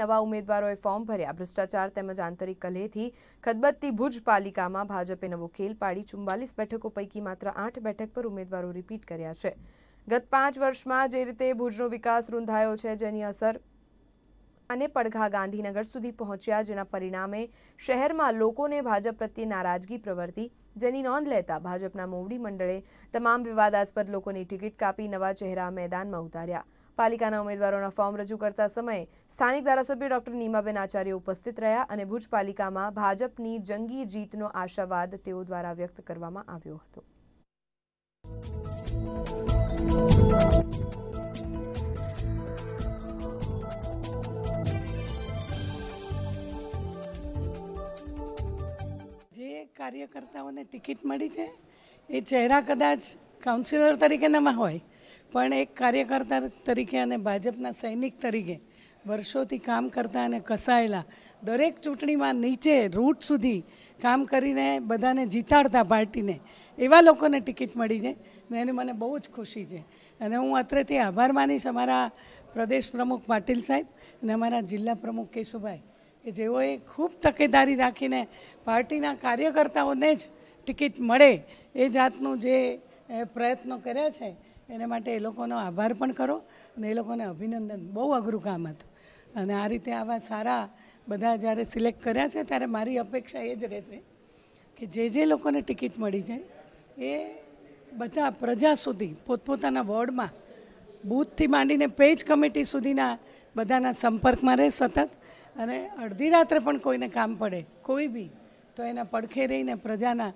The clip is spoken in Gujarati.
નવા ઉમેદવારોએ ફોર્મ ભર્યા ભ્રષ્ટાચાર તેમજ આંતરિક કલેથી ખદબદતી ભુજ પાલિકામાં ભાજપે નવો ખેલ પાડી ચુમ્બાલીસ બેઠકો પૈકી માત્ર આઠ બેઠક પર ઉમેદવારો રિપીટ કર્યા છે ગત પાંચ વર્ષમાં જે રીતે ભુજનો વિકાસ રૂંધાયો છે જેની અસર અને પડઘા ગાંધીનગર સુધી પહોંચ્યા જેના પરિણામે શહેરમાં લોકોને ભાજપ પ્રત્યે નારાજગી પ્રવર્તી જેની નોંધ લેતા ભાજપના મોવડી મંડળે તમામ વિવાદાસ્પદ લોકોની ટિકિટ કાપી નવા ચહેરા મેદાનમાં ઉતાર્યા પાલિકાના ઉમેદવારોના ફોર્મ રજૂ કરતા સમયે સ્થાનિક ધારાસભ્ય ડોક્ટર નીમાબેન આચાર્ય ઉપસ્થિત રહ્યા અને ભુજ પાલિકામાં ભાજપની જંગી જીતનો આશાવાદ તેઓ દ્વારા વ્યક્ત કરવામાં આવ્યો હતો જે કાર્યકર્તાઓને ટિકિટ મળી છે એ ચહેરા કદાચ કાઉન્સિલર તરીકેનામાં હોય પણ એક કાર્યકર્તા તરીકે અને ભાજપના સૈનિક તરીકે વર્ષોથી કામ કરતા અને કસાયેલા દરેક ચૂંટણીમાં નીચે રૂટ સુધી કામ કરીને બધાને જીતાડતા પાર્ટીને એવા લોકોને ટિકિટ મળી છે ને એની મને બહુ જ ખુશી છે અને હું અત્રેથી આભાર માનીશ અમારા પ્રદેશ પ્રમુખ પાટીલ સાહેબ અને અમારા જિલ્લા પ્રમુખ કેશુભાઈ કે જેઓએ ખૂબ તકેદારી રાખીને પાર્ટીના કાર્યકર્તાઓને જ ટિકિટ મળે એ જાતનું જે પ્રયત્નો કર્યા છે એના માટે એ લોકોનો આભાર પણ કરો અને એ લોકોને અભિનંદન બહુ અઘરું કામ હતું અને આ રીતે આવા સારા બધા જ્યારે સિલેક્ટ કર્યા છે ત્યારે મારી અપેક્ષા એ જ રહેશે કે જે જે લોકોને ટિકિટ મળી જાય એ બધા પ્રજા સુધી પોતપોતાના વોર્ડમાં બૂથથી માંડીને પેજ કમિટી સુધીના બધાના સંપર્કમાં રહે સતત અને અડધી રાત્રે પણ કોઈને કામ પડે કોઈ બી તો એના પડખે રહીને પ્રજાના